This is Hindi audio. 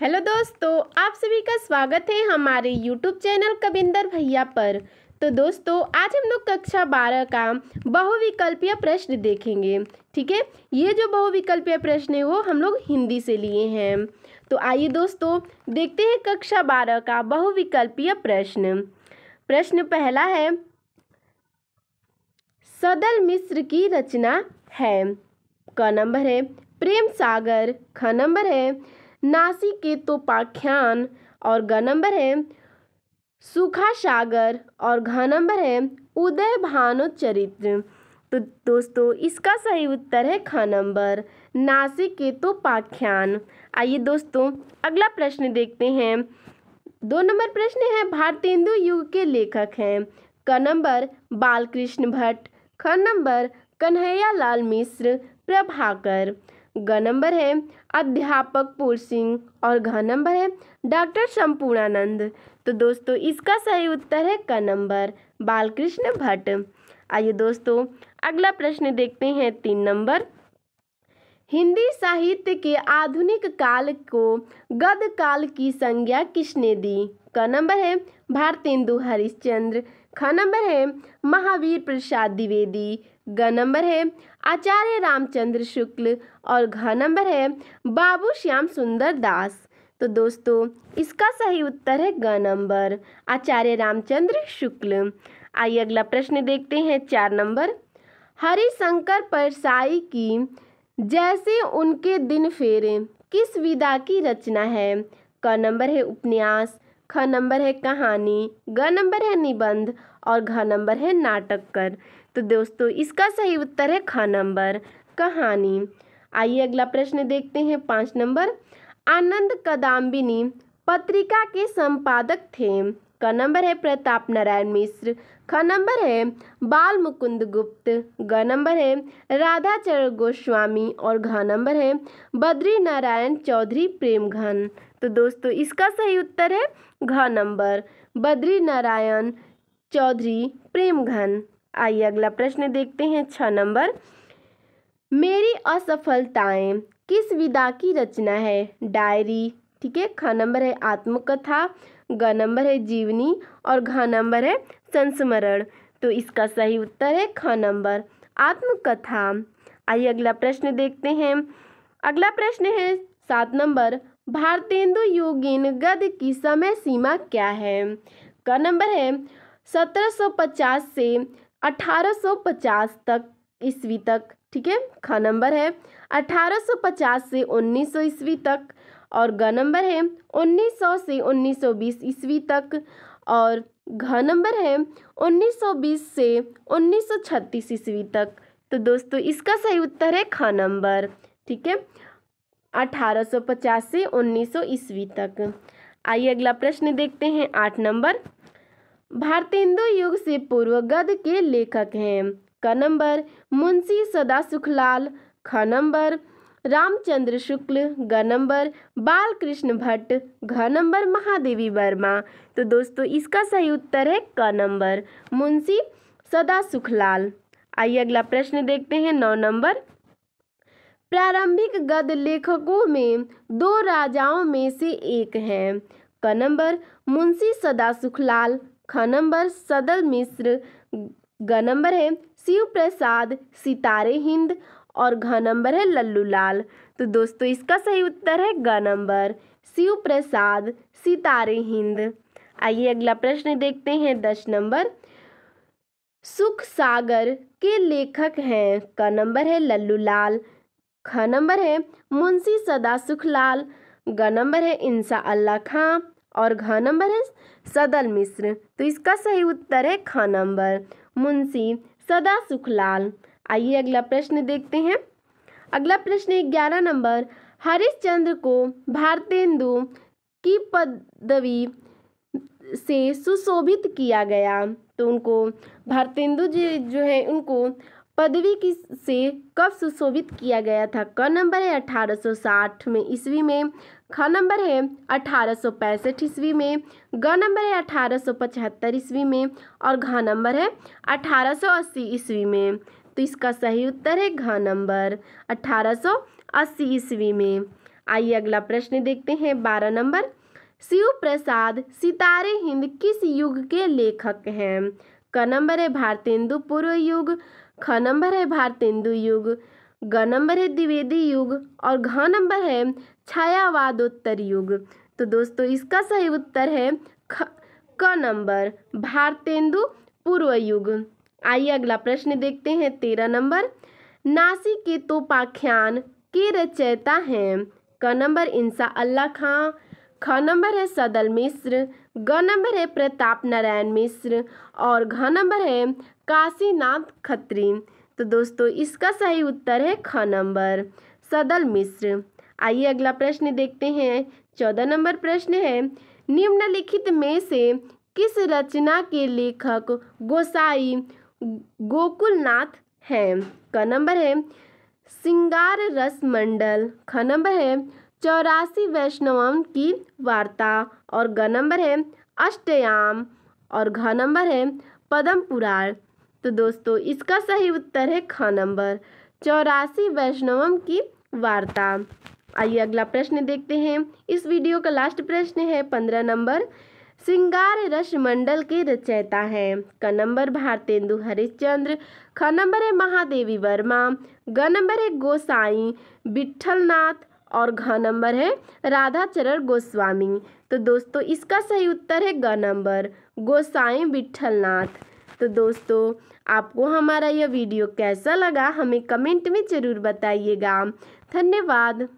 हेलो दोस्तों आप सभी का स्वागत है हमारे यूट्यूब चैनल कविंदर भैया पर तो दोस्तों आज हम लोग कक्षा बारह का बहुविकल्पीय प्रश्न देखेंगे ठीक है ये जो बहुविकल्पीय प्रश्न है वो हम लोग हिंदी से लिए हैं तो आइए दोस्तों देखते हैं कक्षा बारह का बहुविकल्पीय प्रश्न प्रश्न पहला है सदल मिश्र की रचना है क नंबर है प्रेम सागर ख नंबर है नासी के तोपाख्यान और घ नंबर है सूखा सागर और घ नंबर है उदय भानु चरित्र तो दोस्तों इसका सही उत्तर है ख नंबर नासिक के तो पाख्यान आइए दोस्तों अगला प्रश्न देखते हैं दो नंबर प्रश्न है भारतेंदु युग के लेखक हैं क नंबर बालकृष्ण भट्ट ख नंबर कन्हैया लाल मिश्र प्रभाकर ग नंबर है अध्यापक पूर सिंह और घ नंबर है डॉक्टर संपूर्णानंद तो दोस्तों इसका सही उत्तर है क नंबर बालकृष्ण भट्ट आइए दोस्तों अगला प्रश्न देखते हैं तीन नंबर हिंदी साहित्य के आधुनिक काल को गद काल की संज्ञा किसने दी क नंबर है भारतेंदु हरिश्चंद्र ख नंबर है महावीर प्रसाद द्विवेदी ग नंबर है आचार्य रामचंद्र शुक्ल और घ नंबर है बाबू श्याम सुंदर दास तो दोस्तों इसका सही उत्तर है ग नंबर आचार्य रामचंद्र शुक्ल आइए अगला प्रश्न देखते हैं चार नंबर हरिशंकर परसाई की जैसे उनके दिन फेरे किस विधा की रचना है क नंबर है उपन्यास ख नंबर है कहानी ग नंबर है निबंध और घ नंबर है नाटक कर तो दोस्तों इसका सही उत्तर है खा नंबर कहानी आइए अगला प्रश्न देखते हैं पाँच नंबर आनंद कदाम्बिनी पत्रिका के संपादक थे क नंबर है प्रताप नारायण मिश्र ख नंबर है बाल मुकुंद गुप्त ग नंबर है राधा चरण गोस्वामी और घ नंबर है बद्री नारायण चौधरी प्रेम घन तो दोस्तों इसका सही उत्तर है घ नंबर बद्री नारायण चौधरी प्रेम घन आइए अगला प्रश्न देखते हैं छः नंबर मेरी असफलताएं किस विधा की रचना है डायरी ठीक है ख नंबर है आत्मकथा ग नंबर है जीवनी और घ नंबर है संस्मरण तो इसका सही उत्तर है ख नंबर आत्मकथा आइए अगला प्रश्न देखते हैं अगला प्रश्न है सात नंबर भारतेंदु योगीन गद की समय सीमा क्या है क नंबर है सत्रह सौ पचास से 1850 तक ईस्वी तक ठीक है ख नंबर है 1850 से 1900 ईस्वी तक और ग नंबर है 1900 से 1920 ईस्वी तक और घ नंबर है 1920 से 1936 ईस्वी तक तो दोस्तों इसका सही उत्तर है ख नंबर ठीक है 1850 से 1900 ईस्वी तक आइए अगला प्रश्न देखते हैं आठ नंबर भारतेंदु युग से पूर्व गद के लेखक हैं क नंबर मुंशी सदा सुखलाल ख नंबर रामचंद्र शुक्ल ग नंबर बाल कृष्ण भट्ट घ नंबर महादेवी वर्मा तो दोस्तों इसका सही उत्तर है क नंबर मुंशी सदा सुखलाल आइए अगला प्रश्न देखते हैं नौ नंबर प्रारंभिक गद लेखकों में दो राजाओं में से एक हैं क नंबर मुंशी सदा सुखलाल ख नंबर सदल मिश्र ग नंबर है शिव प्रसाद सितारे हिंद और घ नंबर है लल्लू लाल तो दोस्तों इसका सही उत्तर है ग नंबर शिव प्रसाद सितारे हिंद आइए अगला प्रश्न देखते हैं दस नंबर सुख सागर के लेखक हैं क नंबर है लल्लू लाल ख नंबर है मुंशी सदा सुखलाल ग नंबर है इंसा अल्लाह खां और घ नंबर है सदल मिश्र तो इसका सही उत्तर है ख नंबर मुंशी सदा सुखलाल आइए अगला प्रश्न देखते हैं अगला प्रश्न है ग्यारह नंबर हरिश्चंद्र को भारतेंदु की पदवी से सुशोभित किया गया तो उनको भारतेंदु जी जो है उनको पदवी की से कब सुशोभित किया गया था क नंबर है 1860 में ईस्वी में ख नंबर है अठारह सौ पैंसठ ईस्वी में ग नंबर है अठारह सौ पचहत्तर ईस्वी में और घ नंबर है अठारह सौ अस्सी ईस्वी में तो इसका सही उत्तर है घ नंबर अठारह सौ अस्सी ईस्वी में आइए अगला प्रश्न देखते हैं बारह नंबर शिव प्रसाद सितारे हिंद किस युग के लेखक हैं क नंबर है भारतेंदु पूर्व युग ख नंबर है भारतेंदु युग ग नंबर है द्विवेदी युग और घ नंबर है छायावादोत्तर युग तो दोस्तों इसका सही उत्तर है ख क नंबर भारतेंदु पूर्व युग आइए अगला प्रश्न देखते हैं तेरह नंबर नासिकेतोपाख्यान के रचयिता हैं क नंबर इंसा अल्लाह खां ख नंबर है सदल मिश्र ग नंबर है प्रताप नारायण मिश्र और घ नंबर है काशीनाथ खत्री तो दोस्तों इसका सही उत्तर है ख नंबर सदल मिश्र आइए अगला प्रश्न देखते हैं चौदह नंबर प्रश्न है निम्नलिखित में से किस रचना के लेखक गोसाई गोकुलनाथ हैं क नंबर है सिंगार रस मंडल ख नंबर है चौरासी वैष्णवम की वार्ता और ग नंबर है अष्टयाम और घ नंबर है पदम पुराण तो दोस्तों इसका सही उत्तर है ख नंबर चौरासी वैष्णवम की वार्ता आइए अगला प्रश्न देखते हैं इस वीडियो का लास्ट प्रश्न है पंद्रह नंबर श्रृंगार रस मंडल के रचयिता हैं क नंबर भारतेंदु हरिश्चंद्र ख नंबर है महादेवी वर्मा ग नंबर है गोसाई विठलनाथ और घ नंबर है राधाचरण गोस्वामी तो दोस्तों इसका सही उत्तर है ग नंबर गोसाई विठलनाथ तो दोस्तों आपको हमारा यह वीडियो कैसा लगा हमें कमेंट में ज़रूर बताइएगा धन्यवाद